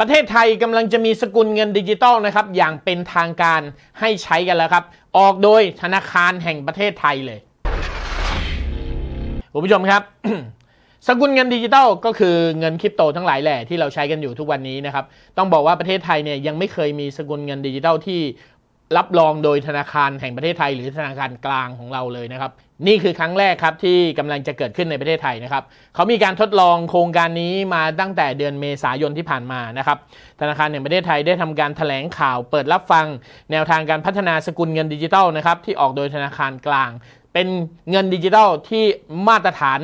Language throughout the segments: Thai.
ประเทศไทยกำลังจะมีสกุลเงินดิจิตอลนะครับอย่างเป็นทางการให้ใช้กันแล้วครับ ออกโดยธนาคารแห่งประเทศไทยเลยคุณผู้ชมครับ สกุลเงินดิจิตอลก็คือเงินคริปโตทั้งหลายแหล่ที่เราใช้กันอยู่ทุกวันนี้นะครับ ต้องบอกว่าประเทศไทยเนี่ยยังไม่เคยมีสกุลเงินดิจิตอลที่รับรองโดยธนาคารแห่งประเทศไทยหรือธนาคารกลางของเราเลยนะครับ นี่คือครั้งแรกครับที่กำลังจะเกิดขึ้นในประเทศไทยนะครับ เขามีการทดลองโครงการนี้มาตั้งแต่เดือนเมษายนที่ผ่านมานะครับ ธนาคารแห่งประเทศไทยได้ทำการถแถลงข่าวเปิดรับฟัง แนวทางการพัฒนาสกุลเงินดิจิทัลนะครับที่ออกโดยธนาคารกลาง เป็นเงินดิจิทัลที่มาตรฐาน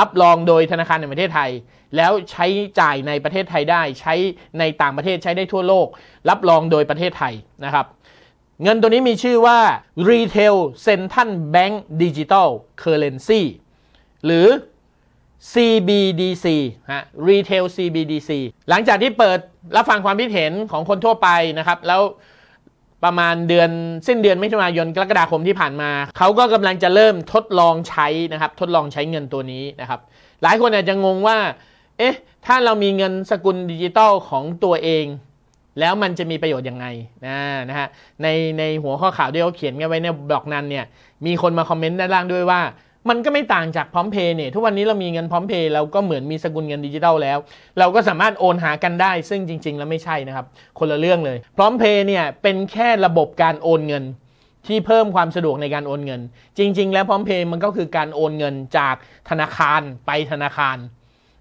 รับรองโดยธนาคารแห่งประเทศไทย แล้วใช้จ่ายในประเทศไทยได้ใช้ในต่างประเทศใช้ได้ทั่วโลก รับรองโดยประเทศไทยนะครับเงินตัวนี้มีชื่อว่า Retail Central Bank Digital Currency หรือ CBDC ฮะ Retail CBDC หลังจากที่เปิดรับฟังความคิดเห็นของคนทั่วไปนะครับ แล้วประมาณเดือนสิ้นเดือนมิถุนายนกรกฎาคมที่ผ่านมา เขาก็กำลังจะเริ่มทดลองใช้นะครับทดลองใช้เงินตัวนี้นะครับหลายคนอาจจะงงว่า เอ๊ะ ถ้าเรามีเงินสกุลดิจิตอลของตัวเองแล้วมันจะมีประโยชน์ยังไงนะนะฮะในในหัวข้อข่าวที่เขาเขียนกันไว้ในบล็อกนั้นเนี่ยมีคนมาคอมเมนต์ด้านล่างด้วยว่ามันก็ไม่ต่างจากพร้อมเพย์เนี่ยทุกวันนี้เรามีเงินพร้อมเพย์เราก็เหมือนมีสกุลเงินดิจิทัลแล้ว เราก็สามารถโอนหากันได้ซึ่งจริงๆแล้วไม่ใช่นะครับคนละเรื่องเลยพร้อมเพย์เนี่ยเป็นแค่ระบบการโอนเงิน ที่เพิ่มความสะดวกในการโอนเงิน จริง ๆ แล้วพร้อมเพย์มันก็คือการโอนเงินจากธนาคารไปธนาคาร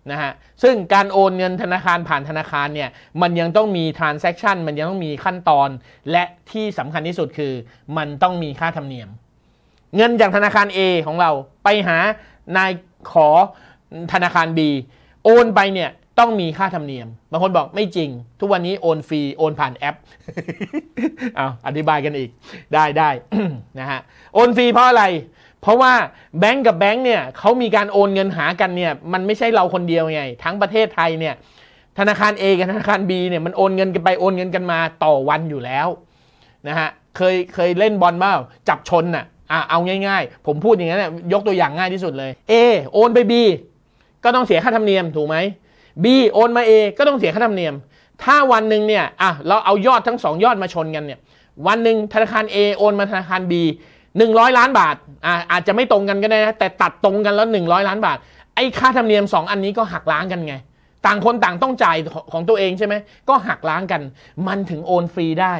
นะฮะซึ่งการโอนเงินธนาคารผ่านธนาคารเนี่ยมันยังต้องมีทรานเซ็คชันมันยังต้องมีขั้นตอน และที่สำคัญที่สุดคือ มันต้องมีค่าธรรมเนียมเงินจากธนาคาร A ของเราไปหา นายขอธนาคาร B โอนไปเนี่ยต้องมีค่าธรรมเนียมบางคนบอกไม่จริง ทุกวันนี้โอนฟรีโอนผ่านแอปเอาอธิบายกันอีกได้ได้นะฮะโอนฟรีเพราะอะไรเพราะว่าแบงก์กับแบงก์เนี่ยเขามีการโอนเงินหากันเนี่ยมันไม่ใช่เราคนเดียวไง ทั้งประเทศไทยเนี่ยธนาคาร A กับธนาคาร B เนี่ยมันโอนเงินกันไปโอนเงินกันมาต่อวันอยู่แล้วนะฮะเคยเคยเล่นบอลบ้าจับชนน่ะอ่ะเอาง่ายๆ ผมพูดอย่างนั้นยกตัวอย่างง่ายที่สุดเลย A โอนไป B ก็ต้องเสียค่าธรรมเนียมถูกไหม B โอนมา A ก็ต้องเสียค่าธรรมเนียม ถ้าวันหนึ่งเนี่ยอ่ะเราเอายอดทั้ง 2 ยอดมาชนกันเนี่ยวันหนึ่งธนาคาร A โอนมาธนาคาร B หนึ่งร้อยล้านบาทอาจจะไม่ตรงกันก็ได้นะแต่ตัดตรงกันแล้วหนึ่งร้อยล้านบาท ไอ้ค่าธรรมเนียมสอันนี้ก็หักล้างกันไง ต่างคนต่างต้องจ่ายของตัวเองใช่ไหมก็หักล้างกัน มันถึงโอนฟรีได้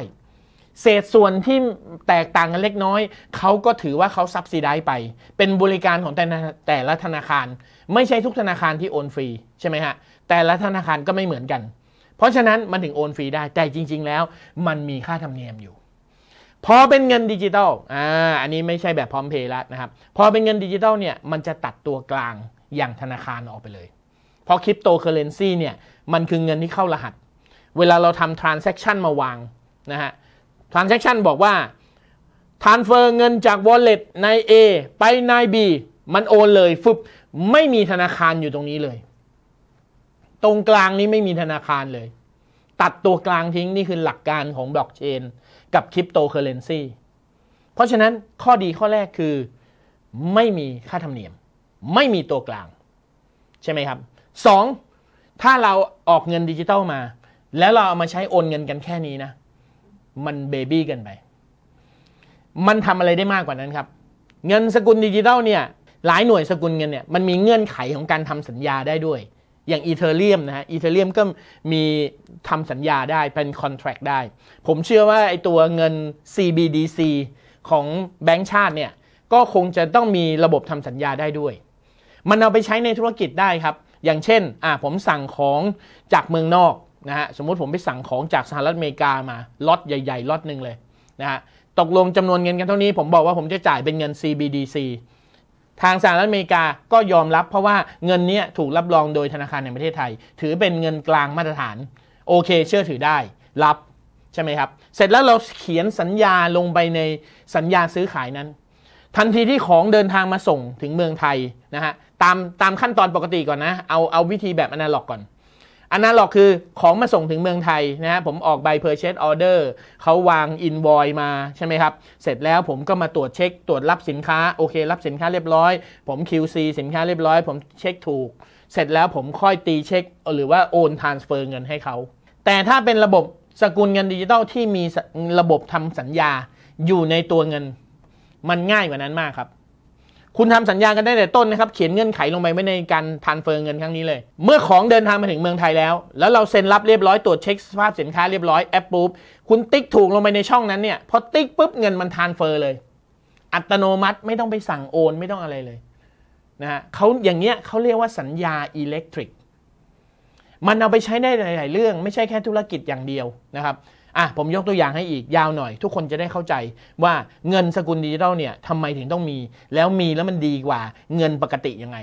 เศษส่วนที่แตกต่างกันเล็กน้อย เขาก็ถือว่าเขาซับซิได้ไป เป็นบริการของแต่แต่ละธนาคาร ไม่ใช่ทุกธนาคารที่โอนฟรีใช่ไหมฮะ แต่ละธนาคารก็ไม่เหมือนกัน เพราะฉะนั้นมันถึงโอนฟรีได้ แต่จริง ๆ แล้วมันมีค่าธรรมเนียมอยู่พอเป็นเงินดิจิตอล อ่า อันนี้ไม่ใช่แบบพร้อมเพย์ละนะครับ พอเป็นเงินดิจิตอลเนี่ย มันจะตัดตัวกลางอย่างธนาคารออกไปเลย เพราะคริปโตเคอเรนซีเนี่ย มันคือเงินที่เข้ารหัส เวลาเราทำทรานเซ็คชันมาวางนะฮะ ทรานเซ็คชันบอกว่าทรานเฟอร์เงินจากวอลเล็ใน A ไป ใน B มันโอนเลยฟึบไม่มีธนาคารอยู่ตรงนี้เลย ตรงกลางนี้ไม่มีธนาคารเลย ตัดตัวกลางทิ้งนี่คือหลักการของบล็อกเชนกับคริปโตเคอเรนซีเพราะฉะนั้นข้อดีข้อแรกคือ ไม่มีค่าธรรมเนียม ไม่มีตัวกลาง ใช่ไหมครับ 2. ถ้าเราออกเงินดิจิตอลมา แล้วเราเอามาใช้โอนเงินกันแค่นี้นะ มันเบบี้กันไป มันทำอะไรได้มากกว่านั้นครับ เงินสกุลดิจิตอลเนี่ย หลายหน่วยสกุลเงินเนี่ยมันมีเงื่อนไขของการทำสัญญาได้ด้วยอย่างอีเธอเรียมนะฮะอีเธอเรียมก็มีทำสัญญาได้เป็นคอนแท็กได้ ผมเชื่อว่าไอตัวเงิน CBDC ของแบงก์ชาติเนี่ยก็คงจะต้องมีระบบทำสัญญาได้ด้วย มันเอาไปใช้ในธุรกิจได้ครับอย่างเช่นอ่าผมสั่งของจากเมืองนอกนะฮะสมมติผมไปสั่งของจากสหรัฐอเมริกามาล็อตใหญ่ ๆล็อตหนึ่งเลยนะฮะตกลงจำนวนเงินกันเท่านี้ผมบอกว่าผมจะจ่ายเป็นเงิน CBDC ทางสหรัฐอเมริกาก็ยอมรับเพราะว่าเงินนี้ถูกรับรองโดยธนาคารแห่งประเทศไทย ถือเป็นเงินกลางมาตรฐาน โอเคเชื่อถือได้รับ ใช่ไหมครับ เสร็จแล้วเราเขียนสัญญาลงไปในสัญญาซื้อขายนั้น ทันทีที่ของเดินทางมาส่งถึงเมืองไทยนะฮะตามตามขั้นตอนปกติก่อนนะ เอาเอาวิธีแบบอนาล็อกก่อนอันนั้นหรอกคือของมาส่งถึงเมืองไทยนะฮะผมออกใบ purchase order เขาวาง invoice มาใช่ไหมครับเสร็จแล้วผมก็มาตรวจเช็ค ตรวจรับสินค้า โอเค รับสินค้าเรียบร้อย ผม QC สินค้าเรียบร้อย ผมเช็คถูก เสร็จแล้วผมค่อยตีเช็คหรือว่าโอน transfer เงินให้เขา แต่ถ้าเป็นระบบสกุลเงินดิจิตอลที่มีระบบทำสัญญาอยู่ในตัวเงินมันง่ายกว่านั้นมากครับคุณทำสัญญากันได้แต่ต้นนะครับ เขียนเงื่อนไขลงไปไว้ในการทานเฟิงเงินครั้งนี้เลย เมื่อของเดินทางมาถึงเมืองไทยแล้ว แล้วเราเซ็นรับเรียบร้อย ตรวจเช็คสภาพสินค้าเรียบร้อยแอปปุ๊บคุณติ๊กถูกลงไปในช่องนั้นเนี่ยพอติ๊ก ปุ๊บ เงินมันทานเฟอร์เลย อัตโนมัติไม่ต้องไปสั่งโอนไม่ต้องอะไรเลยนะฮะเขาอย่างเงี้ยเขาเรียกว่าสัญญาอิเล็กทริกมันเอาไปใช้ได้หลาย ๆ เรื่องไม่ใช่แค่ธุรกิจอย่างเดียวนะครับอ่ะผมยกตัวอย่างให้อีกยาวหน่อย ทุกคนจะได้เข้าใจว่าเงินสกุลดิจิทัลเนี่ยทำไมถึงต้องมีแล้วมีแล้วมันดีกว่าเงินปกติยังไง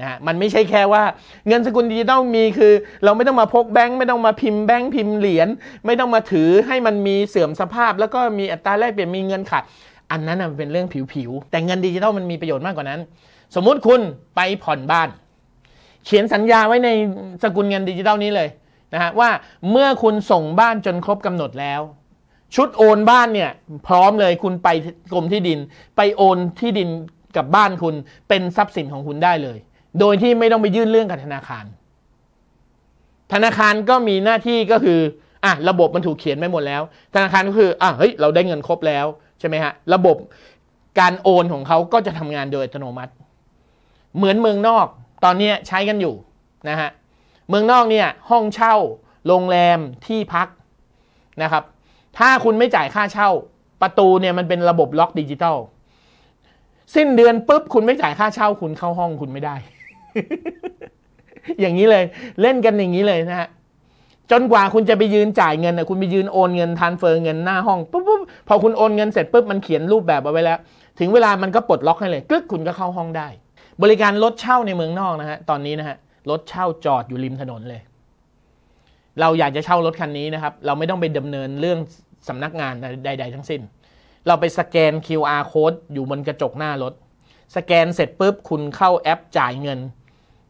นะฮะมันไม่ใช่แค่ว่า เงินสกุลดิจิตอลมีคือ เราไม่ต้องมาพกแบงค์ไม่ต้องมาพิมพ์แบงค์พิมพ์เหรียญไม่ต้องมาถือให้มันมีเสื่อมสภาพแล้วก็มีอัตราแลกเปลี่ยนมีเงินขาดอันนั้นะเป็นเรื่องผิวๆแต่เงินดิจิตอลมันมีประโยชน์มากกว่านั้น สมมุติคุณไปผ่อนบ้าน เขียนสัญญาไว้ในสกุลเงินดิจิตอลนี้เลยนะฮะว่าเมื่อคุณส่งบ้านจนครบกำหนดแล้ว ชุดโอนบ้านเนี่ย พร้อมเลยคุณไปกรมที่ดิน ไปโอนที่ดินกับบ้านคุณเป็นทรัพย์สินของคุณได้เลย โดยที่ไม่ต้องไปยื่นเรื่องกับธนาคาร ธนาคารก็มีหน้าที่ก็คืออ่ะระบบมันถูกเขียนไปหมดแล้ว ธนาคารก็คือ อ่ะเฮ้ยเราได้เงินครบแล้วใช่ไหมฮะ ระบบการโอนของเขาก็จะทำงานโดยอัตโนมัติ เหมือนเมืองนอก ตอนนี้ใช้กันอยู่นะฮะเมืองนอกเนี่ย ห้องเช่า โรงแรมที่พักนะครับ ถ้าคุณไม่จ่ายค่าเช่า ประตูเนี่ยมันเป็นระบบล็อกดิจิตอลสิ้นเดือนปุ๊บคุณไม่จ่ายค่าเช่า คุณเข้าห้องคุณไม่ได้ อย่างนี้เลย เล่นกันอย่างนี้เลยนะฮะจนกว่าคุณจะไปยืนจ่ายเงินนะคุณไปยืนโอนเงินทานเฟอร์เงินหน้าห้องปุ๊บปุ๊บพอคุณโอนเงินเสร็จปุ๊บมันเขียนรูปแบบเอาไว้แล้วถึงเวลามันก็ปลดล็อกให้เลยกึ๊กคุณก็เข้าห้องได้ บริการรถเช่าในเมืองนอกนะฮะตอนนี้นะฮะรถเช่าจอดอยู่ริมถนนเลย เราอยากจะเช่ารถคันนี้นะครับ เราไม่ต้องไปดำเนินเรื่องสำนักงานใด ๆ ทั้งสิ้น เราไปสแกน QR code อยู่บนกระจกหน้ารถ สแกนเสร็จปุ๊บคุณเข้าแอปจ่ายเงิน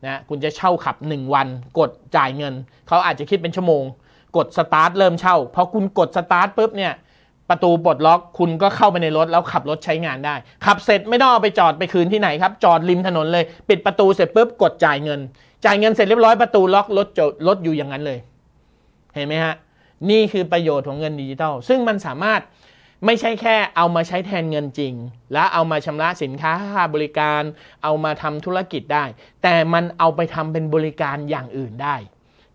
นะ คุณจะเช่าขับ 1 วัน กดจ่ายเงิน เขาอาจจะคิดเป็นชั่วโมง กดสตาร์ทเริ่มเช่าพอคุณกดสตาร์ทปุ๊บเนี่ย ประตูปลดล็อก คุณก็เข้าไปในรถ แล้วขับรถใช้งานได้ขับเสร็จไม่ต้องเอาไปจอดไปคืนที่ไหนครับ จอดริม ถนนเลย ปิดประตูเสร็จปุ๊บกดจ่ายเงินจ่ายเงินเสร็จเรียบร้อยประตูล็อกรถจดรถอยู่อย่างนั้นเลยเห็นไหมฮะนี่คือประโยชน์ของเงินดิจิทัลซึ่งมันสามารถไม่ใช่แค่ เอามาใช้แทนเงินจริง และเอามาชำระสินค้าค่าบริการเอามาทำธุรกิจได้ แต่มันเอาไปทำเป็นบริการอย่างอื่นได้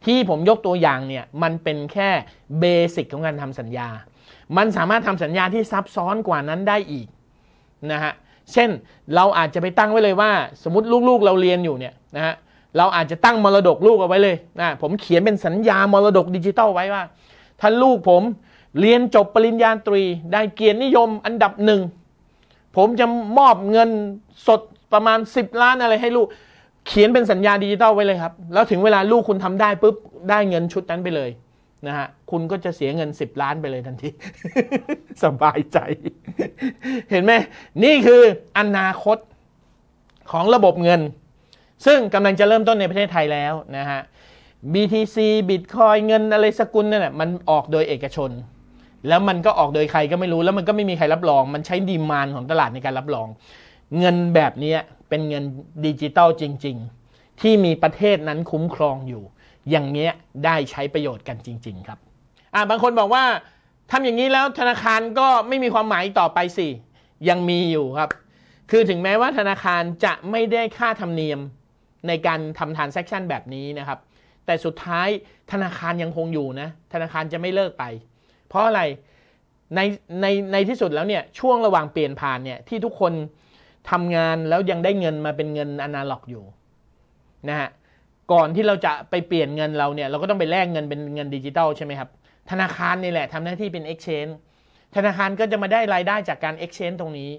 ที่ผมยกตัวอย่างเนี่ยมันเป็นแค่เบสิกของการทำสัญญา มันสามารถทำสัญญาที่ซับซ้อนกว่านั้นได้อีกนะฮะเช่นเราอาจจะไปตั้งไว้เลยว่า สมมติลูกๆเราเรียนอยู่เนี่ยนะฮะเราอาจจะตั้งมรดกลูกเอาไว้เลยนะผมเขียนเป็นสัญญา มรดกดิจิตอลไว้ว่า ถ้าลูกผมเรียนจบปริญญาตรี ได้เกียรตินิยม อันดับหนึ่งผมจะมอบเงินสดประมาณ10ล้านอะไร ให้ลูกเขียนเป็นสัญญาดิจิตอลไว้เลยครับ แล้วถึงเวลาลูกคุณทำได้ปุ๊บได้เงินชุดนั้นไปเลยนะฮะคุณก็จะเสียเงิน10ล้านไปเลยทันทีสบายใจ เห็นไหมนี่คืออนาคตของระบบเงินซึ่งกำลังจะเริ่มต้นในประเทศไทยแล้วนะฮะ BTC Bitcoin เงินอะไรสกุลนั่นแหละมันออกโดยเอกชน แล้วมันก็ออกโดยใครก็ไม่รู้แล้วมันก็ไม่มีใครรับรอง มันใช้ดีมานของตลาดในการรับรอง เงินแบบนี้เป็นเงินดิจิตอลจริง ๆ ที่มีประเทศนั้นคุ้มครองอยู่ อย่างเงี้ยได้ใช้ประโยชน์กันจริง ๆ ครับอ่าบางคนบอกว่าทำอย่างนี้แล้วธนาคารก็ไม่มีความหมายต่อไปสิยังมีอยู่ครับคือถึงแม้ว่าธนาคารจะไม่ได้ค่าธรรมเนียมในการทำ transaction แบบนี้นะครับแต่สุดท้ายธนาคารยังคงอยู่นะธนาคารจะไม่เลิกไป เพราะอะไร ในในในที่สุดแล้วเนี่ยช่วงระหว่างเปลี่ยนผ่านเนี่ยที่ทุกคนทำงานแล้วยังได้เงินมาเป็นเงินอนาล็อกอยู่นะฮะก่อนที่เราจะไปเปลี่ยนเงินเราเนี่ยเราก็ต้องไปแลกเงินเป็นเงินดิจิตอลใช่ไหมครับธนาคารนี่แหละทำหน้าที่เป็น Exchange ธนาคารก็จะมาได้รายได้จากการ Exchange ตรงนี้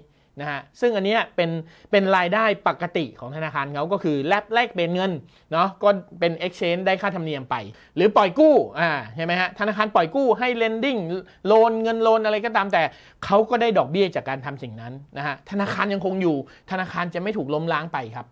นะฮะซึ่งอันนี้เป็นเป็นรายได้ปกติของธนาคารเขาก็คือแลกแลกเป็นเงินเนาะก็เป็น exchange ได้ค่าธรรมเนียมไป หรือปล่อยกู้อ่าใช่ไหมฮะธนาคารปล่อยกู้ให้ lending โลนเงินโลนอะไรก็ตามแต่เขาก็ได้ดอกเบี้ยจากการทำสิ่งนั้นนะฮะธนาคารยังคงอยู่ ธนาคารจะไม่ถูกล้มล้างไปครับ